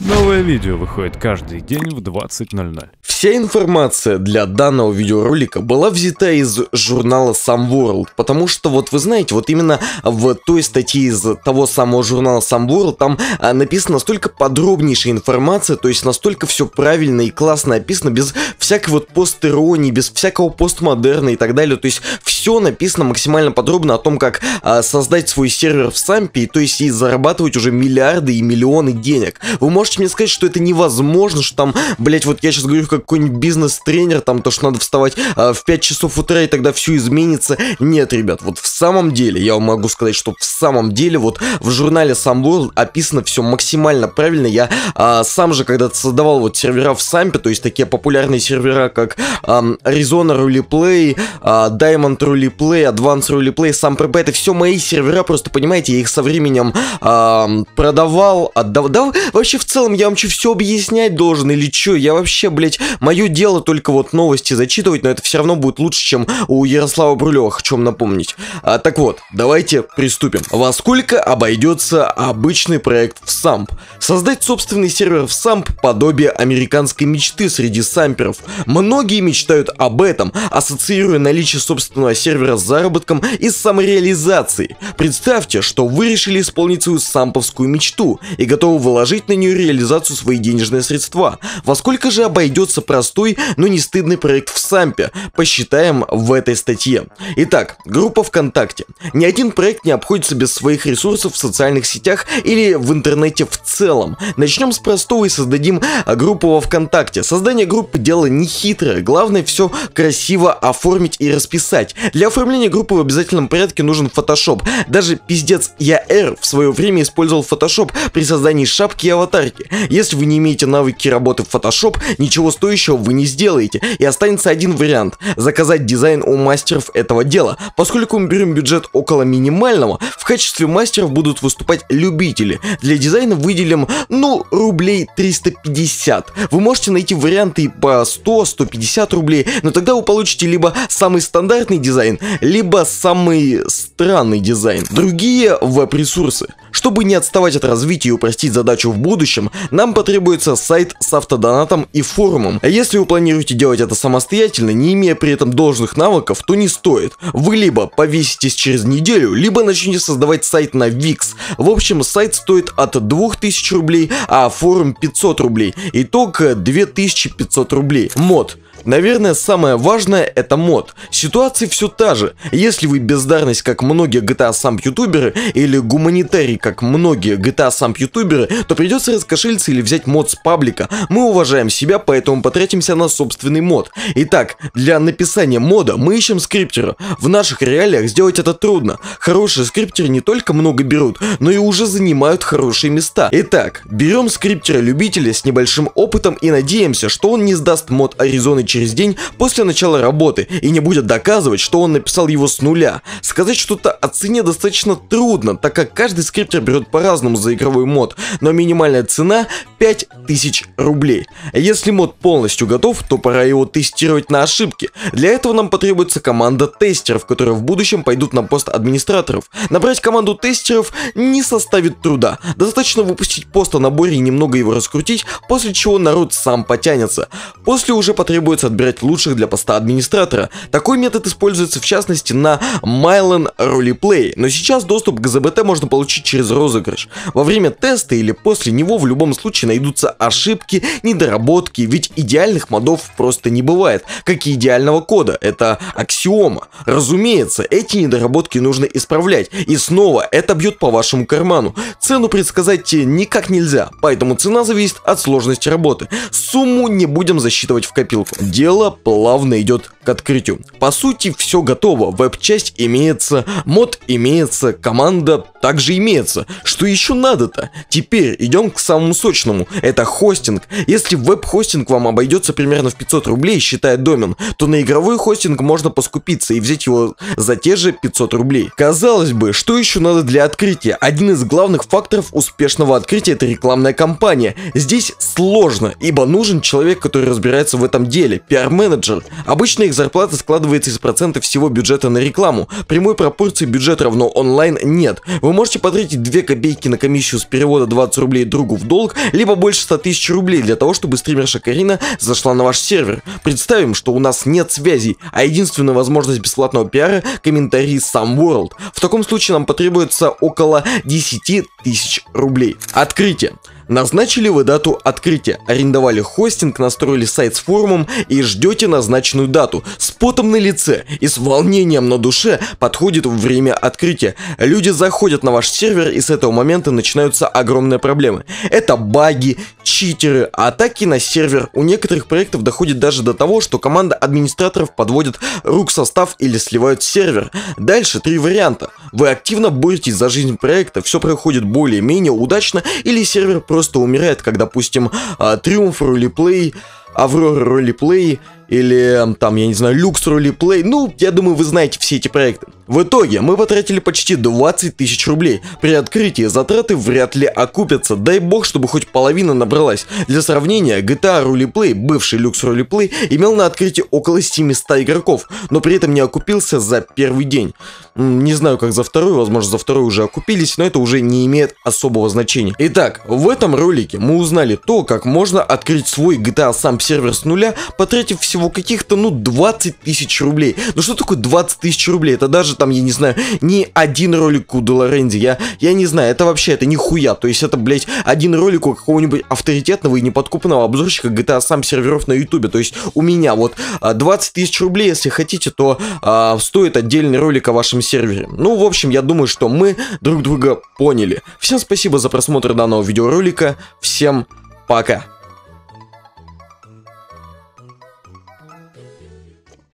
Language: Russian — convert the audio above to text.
Новое видео выходит каждый день в 20.00. Вся информация для данного видеоролика была взята из журнала Some World, потому что вот вы знаете, вот именно в той статье из того самого журнала Some World там а, написана настолько подробнейшая информация, то есть настолько все правильно и классно описано, без всякой вот постеронии, без всякого постмодерна и так далее, то есть все написано максимально подробно о том, как а, создать свой сервер в Сампе, то есть и зарабатывать уже миллиарды и миллионы денег. Вы можете можете мне сказать, что это невозможно, что там, блять, вот я сейчас говорю, какой-нибудь бизнес-тренер, там, то, что надо вставать э, в 5 часов утра, и тогда все изменится. Нет, ребят, вот в самом деле, я вам могу сказать, что в самом деле, вот в журнале Самбур описано все максимально правильно. Я э, сам же когда-то создавал вот сервера в Сампе, то есть такие популярные сервера, как э, Arizona Roleplay, э, а, Diamond Roleplay, Advaance Roleplay, SamPP, это все мои сервера, просто понимаете, я их со временем э, продавал, отдавал. Да, вообще в целом целом я вам что, все объяснять должен или что? Я вообще, блядь, мое дело только вот новости зачитывать, но это все равно будет лучше, чем у Ярослава Брулева, хочу вам напомнить. А, так вот, давайте приступим. Во сколько обойдется обычный проект в САМП? Создать собственный сервер в САМП – подобие американской мечты среди самперов. Многие мечтают об этом, ассоциируя наличие собственного сервера с заработком и самореализацией. Представьте, что вы решили исполнить свою самповскую мечту и готовы вложить на нее реализацию свои денежные средства. Во сколько же обойдется простой, но не стыдный проект в Сампе, посчитаем в этой статье. Итак, группа ВКонтакте. Ни один проект не обходится без своих ресурсов в социальных сетях или в интернете в целом. Начнем с простого и создадим группу во ВКонтакте. Создание группы дело не хитрое, главное все красиво оформить и расписать. Для оформления группы в обязательном порядке нужен Photoshop. Даже пиздец я R в свое время использовал Photoshop при создании шапки и аватарки навыки. Если вы не имеете навыки работы в Photoshop, ничего стоящего вы не сделаете. И останется один вариант – заказать дизайн у мастеров этого дела. Поскольку мы берем бюджет около минимального, в качестве мастеров будут выступать любители. Для дизайна выделим, ну, рублей 350. Вы можете найти варианты по 100-150 рублей, но тогда вы получите либо самый стандартный дизайн, либо самый странный дизайн. Другие веб-ресурсы. Чтобы не отставать от развития и упростить задачу в будущем, нам потребуется сайт с автодонатом и форумом. А если вы планируете делать это самостоятельно, не имея при этом должных навыков, то не стоит. Вы либо повеситесь через неделю, либо начнете создавать сайт на Wix. В общем, сайт стоит от 2000 рублей, а форум 500 рублей. Итог 2500 э, рублей. Мод. Наверное, самое важное это мод. Ситуация все та же. Если вы бездарность, как многие GTA сам ютуберы, или гуманитарий, как многие GTA сам ютуберы, то придется раскошелиться или взять мод с паблика. Мы уважаем себя, поэтому потратимся на собственный мод. Итак, для написания мода мы ищем скриптера. В наших реалиях сделать это трудно. Хорошие скриптеры не только много берут, но и уже занимают хорошие места. Итак, берем скриптера-любителя с небольшим опытом и надеемся, что он не сдаст мод Аризоны через день после начала работы и не будет доказывать, что он написал его с нуля. Сказать что-то о цене достаточно трудно, так как каждый скриптер берет по-разному за игровой мод, но минимальная цена 5000 рублей. Если мод полностью готов, то пора его тестировать на ошибки. Для этого нам потребуется команда тестеров, которые в будущем пойдут на пост администраторов. Набрать команду тестеров не составит труда. Достаточно выпустить пост о наборе и немного его раскрутить, после чего народ сам потянется. После уже потребуется приходится отбирать лучших для поста администратора. Такой метод используется в частности на Mylan Roleplay, но сейчас доступ к ЗБТ можно получить через розыгрыш. Во время теста или после него в любом случае найдутся ошибки, недоработки, ведь идеальных модов просто не бывает, как и идеального кода, это аксиома. Разумеется, эти недоработки нужно исправлять, и снова это бьет по вашему карману. Цену предсказать э, никак нельзя, поэтому цена зависит от сложности работы. Сумму не будем засчитывать в копилку дело плавно идет к открытию. По сути, все готово. Веб-часть имеется, мод имеется, команда также имеется. Что еще надо-то? Теперь идем к самому сочному. Это хостинг. Если веб-хостинг вам обойдется примерно в 500 рублей, считая домен, то на игровой хостинг можно поскупиться и взять его за те же 500 рублей. Казалось бы, что еще надо для открытия? Один из главных факторов успешного открытия это рекламная кампания. Здесь сложно, ибо нужен человек, который разбирается в этом деле пиар менеджер. Обычно их зарплата складывается из процентов всего бюджета на рекламу. Прямой пропорции бюджет равно онлайн нет. Вы можете потратить 2 копейки на комиссию с перевода 20 рублей другу в долг, либо больше 100 тысяч рублей для того, чтобы стримерша Карина зашла на ваш сервер. Представим, что у нас нет связей, а единственная возможность бесплатного пиара – комментарии сам World. В таком случае нам потребуется около 10 тысяч рублей. Открытие. Назначили вы дату открытия, арендовали хостинг, настроили сайт с форумом и ждете назначенную дату. С потом на лице и с волнением на душе подходит время открытия. Люди заходят на ваш сервер и с этого момента начинаются огромные проблемы. Это баги, читеры, атаки на сервер. У некоторых проектов доходит даже до того, что команда администраторов подводит рук состав или сливают сервер. Дальше три варианта. Вы активно боретесь за жизнь проекта, все проходит более-менее удачно или сервер просто просто умирает, как, допустим, а, Триумф, Рулиплей, Аврора Ролиплей или там, я не знаю, Люкс Ролиплей. Ну, я думаю, вы знаете все эти проекты. В итоге мы потратили почти 20 тысяч рублей. При открытии затраты вряд ли окупятся. Дай бог, чтобы хоть половина набралась. Для сравнения, GTA Roleplay, а бывший Люкс Roleplay, имел на открытии около 700 игроков, но при этом не окупился за первый день. Не знаю, как за второй, возможно, за второй уже окупились, но это уже не имеет особого значения. Итак, в этом ролике мы узнали то, как можно открыть свой GTA а сам сервер с нуля, потратив всего каких-то, ну, 20 тысяч рублей. Ну что такое 20 тысяч рублей? Это даже там, я не знаю, ни один ролик у Долоренди, я, я не знаю, это вообще, это нихуя, то есть это, блядь, один ролик у какого-нибудь авторитетного и неподкупного обзорщика GTA сам серверов на ютубе, то есть у меня вот 20 а, тысяч рублей, если хотите, то а, стоит отдельный ролик о вашем сервере. Ну, в общем, я думаю, что мы друг друга поняли. Всем спасибо за просмотр данного видеоролика, всем пока!